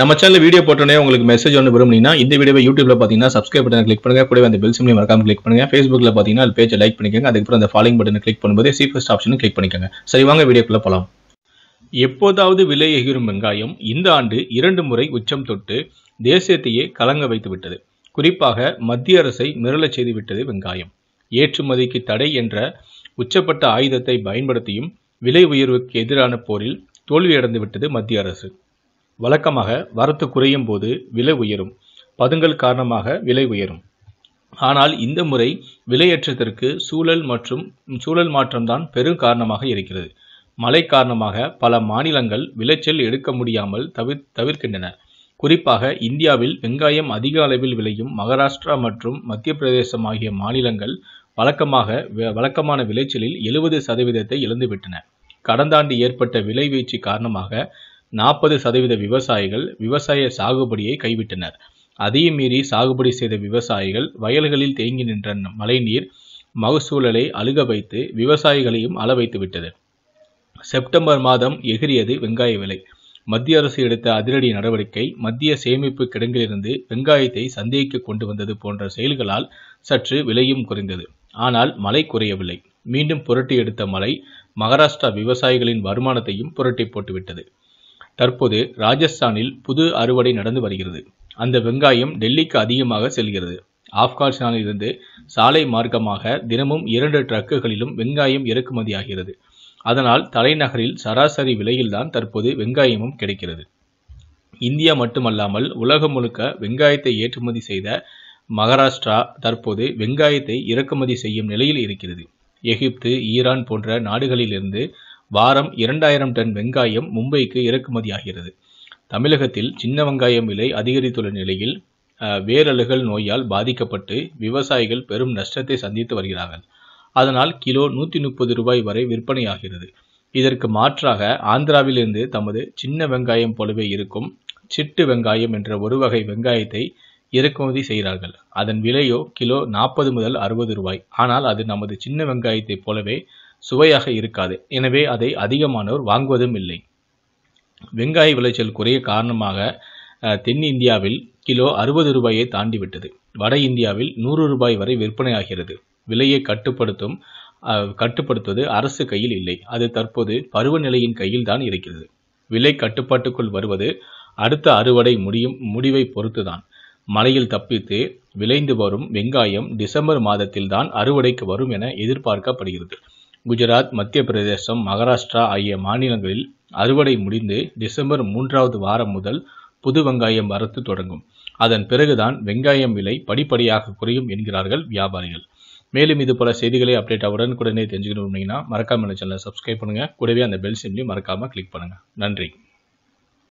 நம்ம channel video போட்டோன்னே உங்களுக்கு மெசேஜ் ஒன்று விரும்புனீங்கன்னா இந்த வீடியோ யூடியூப்ல பார்த்தீங்கன்னா சப்ஸ்கிரைப் பண்ணி கிளிக் பண்ணுங்க கூட அந்த பெல் சிம்லி மறக்காம கிளிக் பண்ணுங்க ஃபேஸ்புக்கில் பார்த்தீங்கன்னா பேஜ் லைக் பண்ணிக்கோங்க அதுக்கப்புறம் அந்த ஃபாலோயிங் பட்டன் கிளிக் பண்ணும்போது சி ஃபஸ்ட் ஆப்ஷன் கிளிக் பண்ணிக்கோங்க சரி வாங்க வீடியோக்குள்ள போகலாம் எப்போதாவது விலை எகிரும் வெங்காயம் இந்த ஆண்டு இரண்டு முறை உச்சம் தொட்டு தேசியத்தையே கலங்க வைத்து விட்டது குறிப்பாக மத்திய அரசை மிரளச் செய்து விட்டது வெங்காயம் ஏற்றுமதிக்கு தடை என்ற உச்சப்பட்ட ஆயுதத்தை பயன்படுத்தியும் விலை உயர்வுக்கு எதிரான போரில் தோல்வியடைந்து விட்டது மத்திய அரசு வழக்கமாக வரத்து குறையும் போது விலை உயரும் பதுங்கல் காரணமாக விலை உயரும் ஆனால் இந்த முறை விலையேற்றத்திற்கு சூழல் மற்றும் சூழல் மாற்றம்தான் பெரும் காரணமாக இருக்கிறது மழை காரணமாக பல மாநிலங்கள் விளைச்சல் எடுக்க முடியாமல் தவிர் தவிர்க்கின்றன குறிப்பாக இந்தியாவில் வெங்காயம் அதிக அளவில் விளையும் மகாராஷ்டிரா மற்றும் மத்திய பிரதேசம் ஆகிய மாநிலங்கள் வழக்கமாக வழக்கமான விளைச்சலில் எழுபது சதவீதத்தை இழந்துவிட்டன கடந்த ஆண்டு ஏற்பட்ட விலை வீழ்ச்சி காரணமாக நாற்பது சதவீத விவசாயிகள் விவசாய சாகுபடியை கைவிட்டனர் அதையும் மீறி சாகுபடி செய்த விவசாயிகள் வயல்களில் தேங்கி நின்ற மழைநீர் மகசூழலை அழுக வைத்து விவசாயிகளையும் அள வைத்து விட்டது செப்டம்பர் மாதம் எகிரியது வெங்காய விலை மத்திய அரசு எடுத்த அதிரடி நடவடிக்கை மத்திய சேமிப்பு கிடங்கிலிருந்து வெங்காயத்தை சந்தேகிக்க கொண்டு வந்தது போன்ற செயல்களால் சற்று விலையும் குறைந்தது ஆனால் மழை குறையவில்லை மீண்டும் புரட்டி எடுத்த மழை மகாராஷ்டிரா விவசாயிகளின் வருமானத்தையும் புரட்டி போட்டுவிட்டது தற்போது ராஜஸ்தானில் புது அறுவடை நடந்து வருகிறது அந்த வெங்காயம் டெல்லிக்கு அதிகமாக செல்கிறது ஆப்கானிஸ்தானிலிருந்து சாலை மார்க்கமாக தினமும் இரண்டு ட்ரக்குகளிலும் வெங்காயம் இறக்குமதியாகிறது அதனால் தலைநகரில் சராசரி விலையில்தான் தற்போது வெங்காயமும் கிடைக்கிறது இந்தியா மட்டுமல்லாமல் உலகம் முழுக்க வெங்காயத்தை ஏற்றுமதி செய்த மகாராஷ்டிரா தற்போது வெங்காயத்தை இறக்குமதி செய்யும் நிலையில் இருக்கிறது எகிப்து ஈரான் போன்ற நாடுகளிலிருந்து வாரம் இரண்டாயிரம் டன் வெங்காயம் மும்பைக்கு இறக்குமதியாகிறது தமிழகத்தில் சின்ன வெங்காயம் விலை அதிகரித்துள்ள நிலையில் வேரழுகல் நோயால் பாதிக்கப்பட்டு விவசாயிகள் பெரும் நஷ்டத்தை சந்தித்து வருகிறார்கள் அதனால் கிலோ நூற்றி முப்பது ரூபாய் வரை விற்பனையாகிறது இதற்கு மாற்றாக ஆந்திராவிலிருந்து தமது சின்ன வெங்காயம் போலவே இருக்கும் சிட்டு வெங்காயம் என்ற ஒரு வகை வெங்காயத்தை இறக்குமதி செய்கிறார்கள் அதன் விலையோ கிலோ நாற்பது முதல் அறுபது ரூபாய் ஆனால் அது நமது சின்ன வெங்காயத்தைப் போலவே சுவையாக இருக்காது எனவே அதை அதிகமானோர் வாங்குவதும் இல்லை வெங்காய விளைச்சல் குறைய காரணமாக தென்னிந்தியாவில் கிலோ அறுபது ரூபாயை தாண்டிவிட்டது வட இந்தியாவில் நூறு ரூபாய் வரை விற்பனையாகிறது விலையை கட்டுப்படுத்தும் கட்டுப்படுத்துவது அரசு கையில் இல்லை அது தற்போது பருவநிலையின் கையில் தான் இருக்கிறது விலை கட்டுப்பாட்டுக்குள் வருவது அடுத்த அறுவடை முடியும் முடிவை பொறுத்துதான் மழையில் தப்பித்து விளைந்து வரும் வெங்காயம் டிசம்பர் மாதத்தில் தான் அறுவடைக்கு வரும் என எதிர்பார்க்கப்படுகிறது குஜராத் மத்திய பிரதேசம் மகாராஷ்டிரா ஆகிய மாநிலங்களில் அறுவடை முடிந்து டிசம்பர் மூன்றாவது வாரம் முதல் புது வெங்காயம் வரத்து தொடங்கும் அதன் பிறகுதான் வெங்காயம் விலை படிப்படியாக குறையும் என்கிறார்கள் வியாபாரிகள் மேலும் இது போல செய்திகளை அப்டேட் உடனுக்குடனே தெரிஞ்சுக்கணும் அப்படின்னா மறக்காம சேனலை சப்ஸ்கிரைப் பண்ணுங்கள் கூடவே அந்த பெல் சிம்லையும் மறக்காமல் கிளிக் பண்ணுங்கள் நன்றி